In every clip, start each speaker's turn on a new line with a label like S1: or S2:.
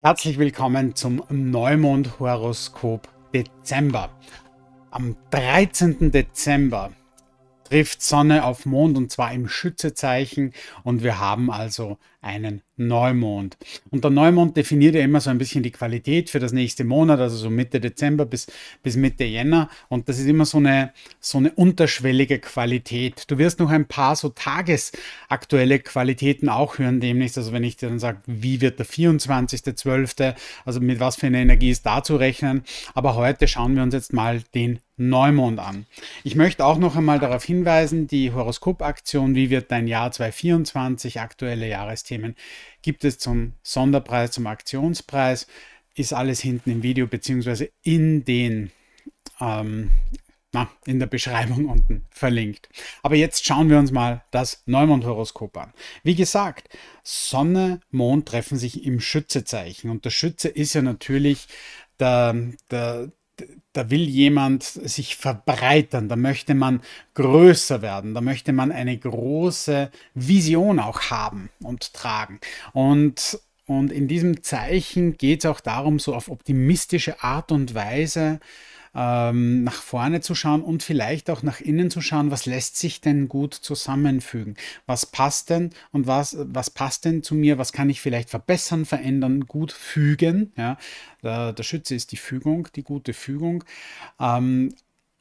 S1: Herzlich willkommen zum Neumond-Horoskop Dezember. Am 13. Dezember trifft Sonne auf Mond und zwar im Schützezeichen und wir haben also einen Neumond. Und der Neumond definiert ja immer so ein bisschen die Qualität für das nächste Monat, also so Mitte Dezember bis, bis Mitte Jänner. Und das ist immer so eine, so eine unterschwellige Qualität. Du wirst noch ein paar so tagesaktuelle Qualitäten auch hören demnächst. Also wenn ich dir dann sage, wie wird der 24.12., also mit was für einer Energie ist da zu rechnen. Aber heute schauen wir uns jetzt mal den Neumond an. Ich möchte auch noch einmal darauf hinweisen, die Horoskopaktion Wie wird dein Jahr 2024 aktuelle Jahresthemen gibt es zum Sonderpreis, zum Aktionspreis. Ist alles hinten im Video bzw. in den ähm, na, in der Beschreibung unten verlinkt. Aber jetzt schauen wir uns mal das Neumond-Horoskop an. Wie gesagt, Sonne, Mond treffen sich im Schützezeichen und der Schütze ist ja natürlich der, der, da will jemand sich verbreitern, da möchte man größer werden, da möchte man eine große Vision auch haben und tragen. Und, und in diesem Zeichen geht es auch darum, so auf optimistische Art und Weise ähm, nach vorne zu schauen und vielleicht auch nach innen zu schauen, was lässt sich denn gut zusammenfügen? Was passt denn und was, was passt denn zu mir? Was kann ich vielleicht verbessern, verändern, gut fügen? Ja, der, der Schütze ist die Fügung, die gute Fügung. Ähm,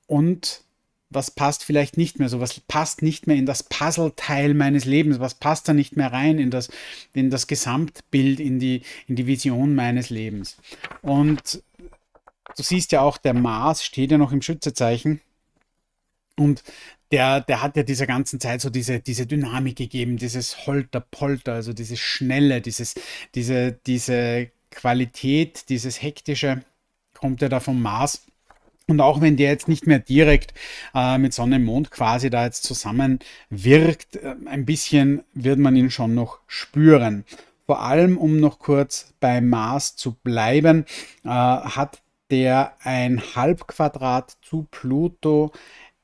S1: und was passt vielleicht nicht mehr, so was passt nicht mehr in das Puzzleteil meines Lebens, was passt da nicht mehr rein in das, in das Gesamtbild, in die, in die Vision meines Lebens. Und Du siehst ja auch, der Mars steht ja noch im Schützezeichen. Und der, der hat ja dieser ganzen Zeit so diese, diese Dynamik gegeben, dieses Holter-Polter, also diese Schnelle, dieses, diese, diese Qualität, dieses Hektische kommt ja da vom Mars. Und auch wenn der jetzt nicht mehr direkt äh, mit Sonne und Mond quasi da jetzt zusammenwirkt, äh, ein bisschen wird man ihn schon noch spüren. Vor allem, um noch kurz bei Mars zu bleiben, äh, hat der ein Halbquadrat zu Pluto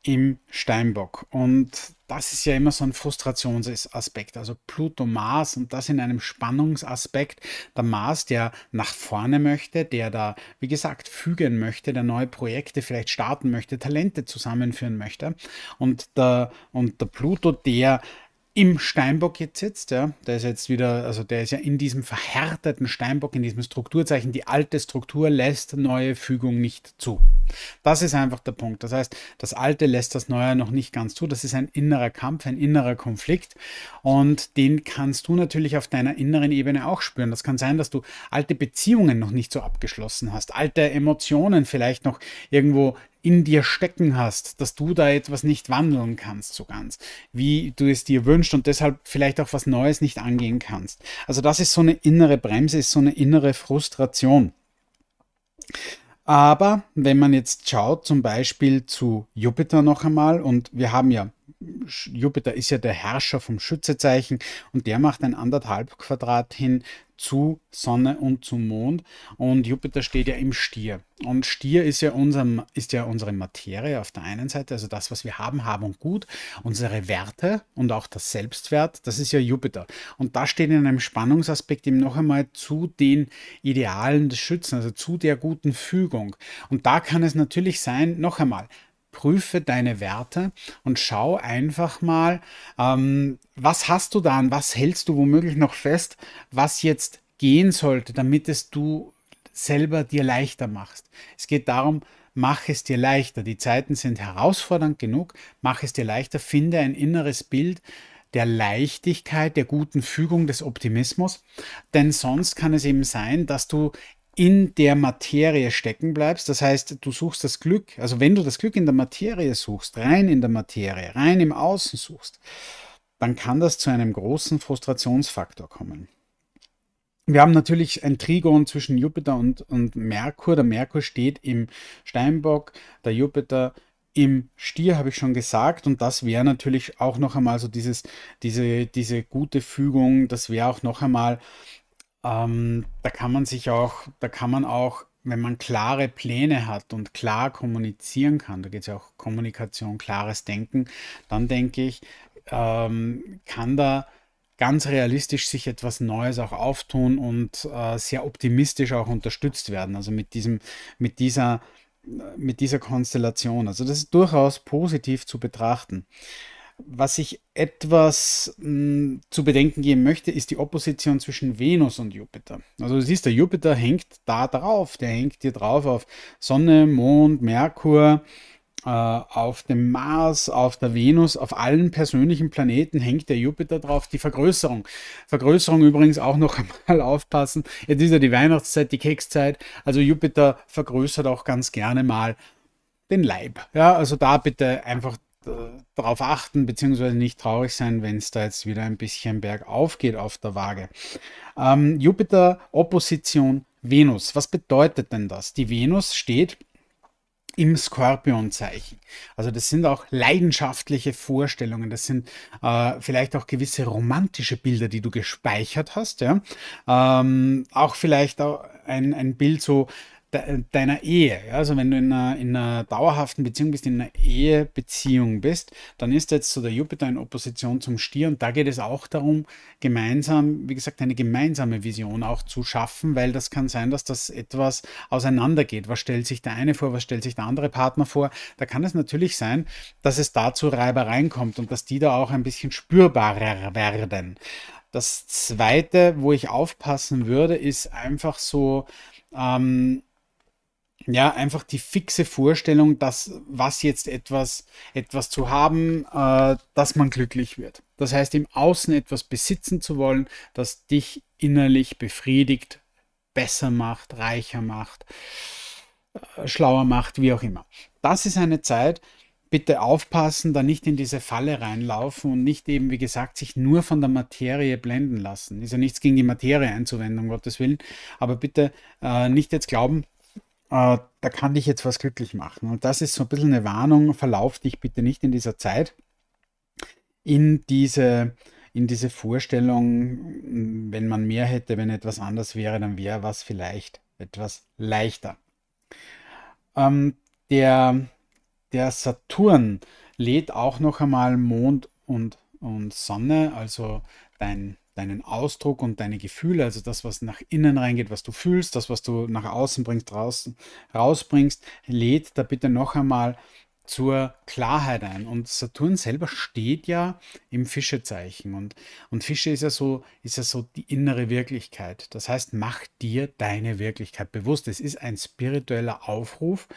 S1: im Steinbock. Und das ist ja immer so ein Frustrationsaspekt. Also Pluto Mars und das in einem Spannungsaspekt. Der Mars, der nach vorne möchte, der da, wie gesagt, fügen möchte, der neue Projekte vielleicht starten möchte, Talente zusammenführen möchte. Und der, und der Pluto, der im Steinbock jetzt sitzt, ja, der ist jetzt wieder, also der ist ja in diesem verhärteten Steinbock, in diesem Strukturzeichen, die alte Struktur lässt neue Fügung nicht zu. Das ist einfach der Punkt. Das heißt, das Alte lässt das Neue noch nicht ganz zu. Das ist ein innerer Kampf, ein innerer Konflikt. Und den kannst du natürlich auf deiner inneren Ebene auch spüren. Das kann sein, dass du alte Beziehungen noch nicht so abgeschlossen hast, alte Emotionen vielleicht noch irgendwo in dir stecken hast, dass du da etwas nicht wandeln kannst so ganz, wie du es dir wünschst und deshalb vielleicht auch was Neues nicht angehen kannst. Also das ist so eine innere Bremse, ist so eine innere Frustration. Aber wenn man jetzt schaut, zum Beispiel zu Jupiter noch einmal, und wir haben ja, Jupiter ist ja der Herrscher vom Schützezeichen und der macht ein anderthalb Quadrat hin zu Sonne und zum Mond. Und Jupiter steht ja im Stier. Und Stier ist ja, unser, ist ja unsere Materie auf der einen Seite, also das, was wir haben, haben und gut, unsere Werte und auch das Selbstwert, das ist ja Jupiter. Und da steht in einem Spannungsaspekt eben noch einmal zu den Idealen des Schützen, also zu der guten Fügung. Und da kann es natürlich sein, noch einmal, prüfe deine Werte und schau einfach mal, ähm, was hast du da und was hältst du womöglich noch fest, was jetzt gehen sollte, damit es du selber dir leichter machst. Es geht darum, mach es dir leichter. Die Zeiten sind herausfordernd genug, mach es dir leichter, finde ein inneres Bild der Leichtigkeit, der guten Fügung, des Optimismus, denn sonst kann es eben sein, dass du in der Materie stecken bleibst. Das heißt, du suchst das Glück, also wenn du das Glück in der Materie suchst, rein in der Materie, rein im Außen suchst, dann kann das zu einem großen Frustrationsfaktor kommen. Wir haben natürlich ein Trigon zwischen Jupiter und, und Merkur. Der Merkur steht im Steinbock, der Jupiter im Stier, habe ich schon gesagt. Und das wäre natürlich auch noch einmal so dieses, diese, diese gute Fügung, das wäre auch noch einmal ähm, da kann man sich auch, da kann man auch, wenn man klare Pläne hat und klar kommunizieren kann, da geht es ja auch Kommunikation, klares Denken, dann denke ich, ähm, kann da ganz realistisch sich etwas Neues auch auftun und äh, sehr optimistisch auch unterstützt werden. Also mit diesem, mit dieser, mit dieser Konstellation. Also das ist durchaus positiv zu betrachten. Was ich etwas mh, hm, zu bedenken geben möchte, ist die Opposition zwischen Venus und Jupiter. Also du siehst, der Jupiter hängt da drauf, der hängt hier drauf auf Sonne, Mond, Merkur, äh, auf dem Mars, auf der Venus, auf allen persönlichen Planeten hängt der Jupiter drauf. Die Vergrößerung. Vergrößerung übrigens auch noch einmal aufpassen. Jetzt ist ja die Weihnachtszeit, die Kekszeit. Also Jupiter vergrößert auch ganz gerne mal den Leib. Ja, also da bitte einfach äh, darauf achten, beziehungsweise nicht traurig sein, wenn es da jetzt wieder ein bisschen bergauf geht auf der Waage. Ähm, Jupiter Opposition Venus. Was bedeutet denn das? Die Venus steht im Skorpionzeichen. Also das sind auch leidenschaftliche Vorstellungen, das sind äh, vielleicht auch gewisse romantische Bilder, die du gespeichert hast. Ja? Ähm, auch vielleicht auch ein, ein Bild so, deiner Ehe. Also wenn du in einer, in einer dauerhaften Beziehung bist, in einer Ehebeziehung bist, dann ist jetzt so der Jupiter in Opposition zum Stier und da geht es auch darum, gemeinsam, wie gesagt, eine gemeinsame Vision auch zu schaffen, weil das kann sein, dass das etwas auseinandergeht. Was stellt sich der eine vor, was stellt sich der andere Partner vor? Da kann es natürlich sein, dass es da zu Reibereien kommt und dass die da auch ein bisschen spürbarer werden. Das Zweite, wo ich aufpassen würde, ist einfach so, ähm, ja, einfach die fixe Vorstellung, dass was jetzt etwas, etwas zu haben, äh, dass man glücklich wird. Das heißt, im Außen etwas besitzen zu wollen, das dich innerlich befriedigt, besser macht, reicher macht, äh, schlauer macht, wie auch immer. Das ist eine Zeit, bitte aufpassen, da nicht in diese Falle reinlaufen und nicht eben, wie gesagt, sich nur von der Materie blenden lassen. Ist ja nichts gegen die Materie einzuwenden, um Gottes Willen, aber bitte äh, nicht jetzt glauben, äh, da kann dich jetzt was glücklich machen. Und das ist so ein bisschen eine Warnung, verlauf dich bitte nicht in dieser Zeit in diese, in diese Vorstellung, wenn man mehr hätte, wenn etwas anders wäre, dann wäre was vielleicht etwas leichter. Ähm, der, der Saturn lädt auch noch einmal Mond und, und Sonne, also dein deinen Ausdruck und deine Gefühle, also das, was nach innen reingeht, was du fühlst, das, was du nach außen bringst, draußen, rausbringst, lädt da bitte noch einmal zur Klarheit ein. Und Saturn selber steht ja im Fischezeichen. Und, und Fische ist ja, so, ist ja so die innere Wirklichkeit. Das heißt, mach dir deine Wirklichkeit bewusst. Es ist ein spiritueller Aufruf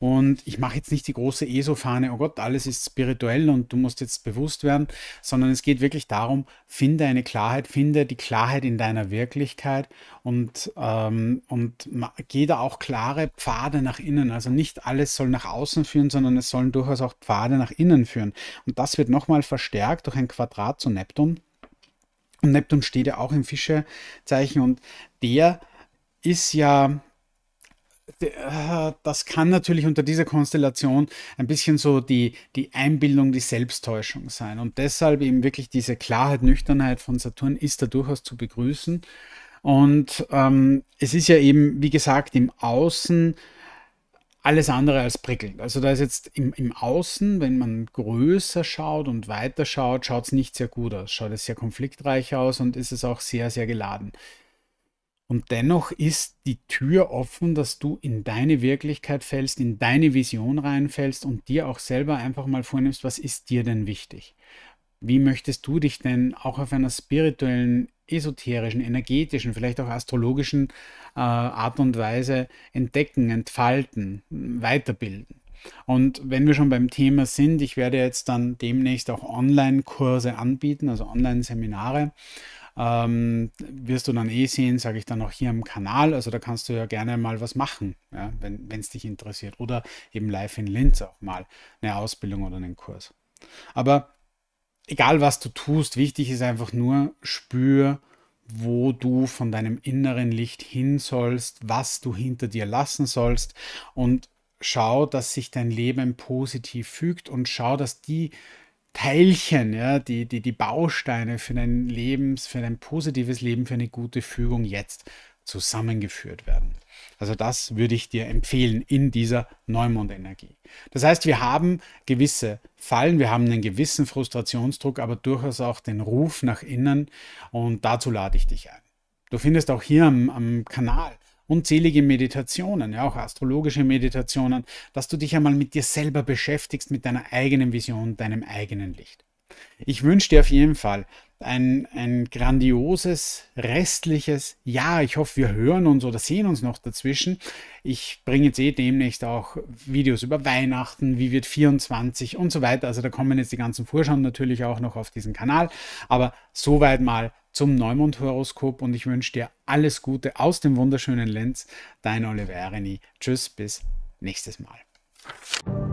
S1: und ich mache jetzt nicht die große ESO-Fahne, oh Gott, alles ist spirituell und du musst jetzt bewusst werden, sondern es geht wirklich darum, finde eine Klarheit, finde die Klarheit in deiner Wirklichkeit und, ähm, und geh da auch klare Pfade nach innen. Also nicht alles soll nach außen führen, sondern es sollen durchaus auch Pfade nach innen führen. Und das wird nochmal verstärkt durch ein Quadrat zu Neptun. Und Neptun steht ja auch im Fischezeichen und der ist ja äh, das kann natürlich unter dieser Konstellation ein bisschen so die, die Einbildung, die Selbsttäuschung sein. Und deshalb eben wirklich diese Klarheit, Nüchternheit von Saturn ist da durchaus zu begrüßen. Und ähm, es ist ja eben, wie gesagt, im Außen alles andere als prickelnd. Also da ist jetzt im, im Außen, wenn man größer schaut und weiter schaut, schaut es nicht sehr gut aus, schaut es sehr konfliktreich aus und ist es auch sehr, sehr geladen. Und dennoch ist die Tür offen, dass du in deine Wirklichkeit fällst, in deine Vision reinfällst und dir auch selber einfach mal vornimmst, was ist dir denn wichtig? Wie möchtest du dich denn auch auf einer spirituellen, esoterischen, energetischen, vielleicht auch astrologischen äh, Art und Weise entdecken, entfalten, weiterbilden? Und wenn wir schon beim Thema sind, ich werde jetzt dann demnächst auch Online-Kurse anbieten, also Online-Seminare ähm, wirst du dann eh sehen, sage ich dann auch hier am Kanal. Also da kannst du ja gerne mal was machen, ja, wenn es dich interessiert. Oder eben live in Linz auch mal eine Ausbildung oder einen Kurs. Aber egal was du tust, wichtig ist einfach nur, spür, wo du von deinem inneren Licht hin sollst, was du hinter dir lassen sollst und schau, dass sich dein Leben positiv fügt und schau, dass die Teilchen, ja, die, die, die Bausteine für dein Lebens, für dein positives Leben, für eine gute Fügung jetzt zusammengeführt werden. Also das würde ich dir empfehlen in dieser Neumondenergie. Das heißt, wir haben gewisse Fallen, wir haben einen gewissen Frustrationsdruck, aber durchaus auch den Ruf nach innen und dazu lade ich dich ein. Du findest auch hier am, am Kanal unzählige Meditationen, ja auch astrologische Meditationen, dass du dich einmal mit dir selber beschäftigst, mit deiner eigenen Vision, deinem eigenen Licht. Ich wünsche dir auf jeden Fall, ein, ein grandioses restliches Jahr. Ich hoffe, wir hören uns oder sehen uns noch dazwischen. Ich bringe jetzt eh demnächst auch Videos über Weihnachten, wie wird 24 und so weiter. Also da kommen jetzt die ganzen Vorschauen natürlich auch noch auf diesen Kanal. Aber soweit mal zum Neumond-Horoskop und ich wünsche dir alles Gute aus dem wunderschönen Lenz. Dein Oliver Erini. Tschüss, bis nächstes Mal.